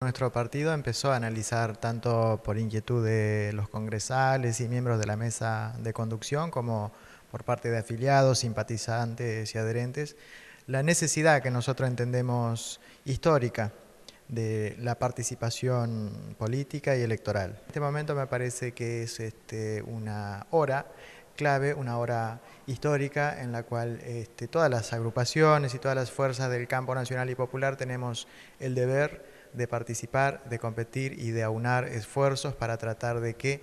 Nuestro partido empezó a analizar tanto por inquietud de los congresales y miembros de la mesa de conducción como por parte de afiliados, simpatizantes y adherentes, la necesidad que nosotros entendemos histórica de la participación política y electoral. En este momento me parece que es este, una hora clave, una hora histórica en la cual este, todas las agrupaciones y todas las fuerzas del campo nacional y popular tenemos el deber de participar, de competir y de aunar esfuerzos para tratar de que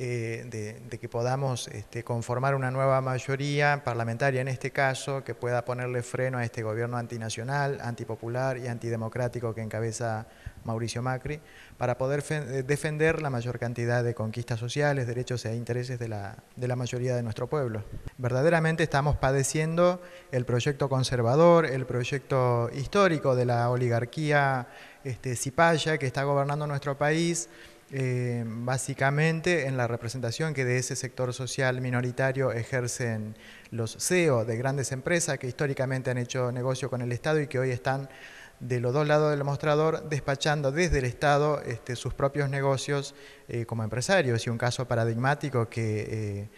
eh, de, que podamos este, conformar una nueva mayoría parlamentaria en este caso que pueda ponerle freno a este gobierno antinacional, antipopular y antidemocrático que encabeza Mauricio Macri, para poder eh, defender la mayor cantidad de conquistas sociales, derechos e intereses de la, mayoría de nuestro pueblo. Verdaderamente estamos padeciendo el proyecto conservador, el proyecto histórico de la oligarquía este, cipaya que está gobernando nuestro país, eh, básicamente en la representación que de ese sector social minoritario ejercen los CEO de grandes empresas que históricamente han hecho negocio con el Estado y que hoy están de los dos lados del mostrador despachando desde el Estado este, sus propios negocios eh, como empresarios. Y un caso paradigmático que... Eh,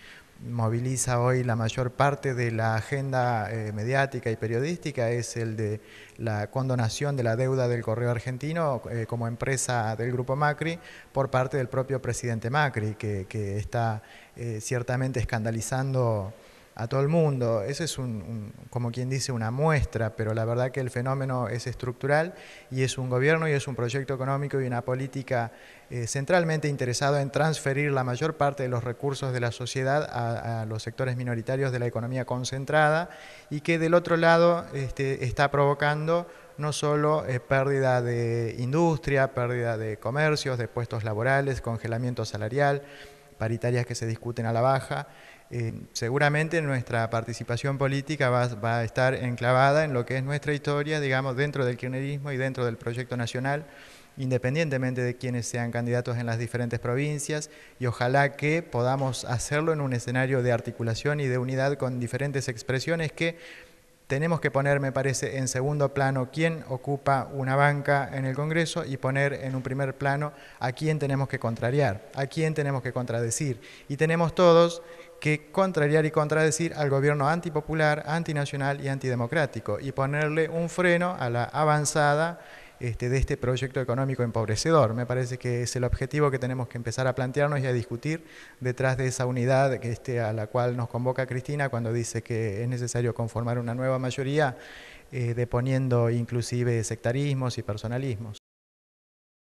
moviliza hoy la mayor parte de la agenda eh, mediática y periodística es el de la condonación de la deuda del Correo Argentino eh, como empresa del Grupo Macri por parte del propio presidente Macri, que, que está eh, ciertamente escandalizando a todo el mundo. Ese es un, como quien dice, una muestra, pero la verdad que el fenómeno es estructural y es un gobierno y es un proyecto económico y una política eh, centralmente interesado en transferir la mayor parte de los recursos de la sociedad a, los sectores minoritarios de la economía concentrada y que del otro lado este, está provocando no solo eh, pérdida de industria, pérdida de comercios, de puestos laborales, congelamiento salarial, paritarias que se discuten a la baja. Eh, seguramente nuestra participación política va, va, a estar enclavada en lo que es nuestra historia, digamos, dentro del kirchnerismo y dentro del proyecto nacional, independientemente de quienes sean candidatos en las diferentes provincias, y ojalá que podamos hacerlo en un escenario de articulación y de unidad con diferentes expresiones que tenemos que poner, me parece, en segundo plano quién ocupa una banca en el Congreso y poner en un primer plano a quién tenemos que contrariar, a quién tenemos que contradecir. Y tenemos todos que contrariar y contradecir al gobierno antipopular, antinacional y antidemocrático y ponerle un freno a la avanzada este, de este proyecto económico empobrecedor. Me parece que es el objetivo que tenemos que empezar a plantearnos y a discutir detrás de esa unidad que, este, a la cual nos convoca Cristina cuando dice que es necesario conformar una nueva mayoría, eh, deponiendo inclusive sectarismos y personalismos.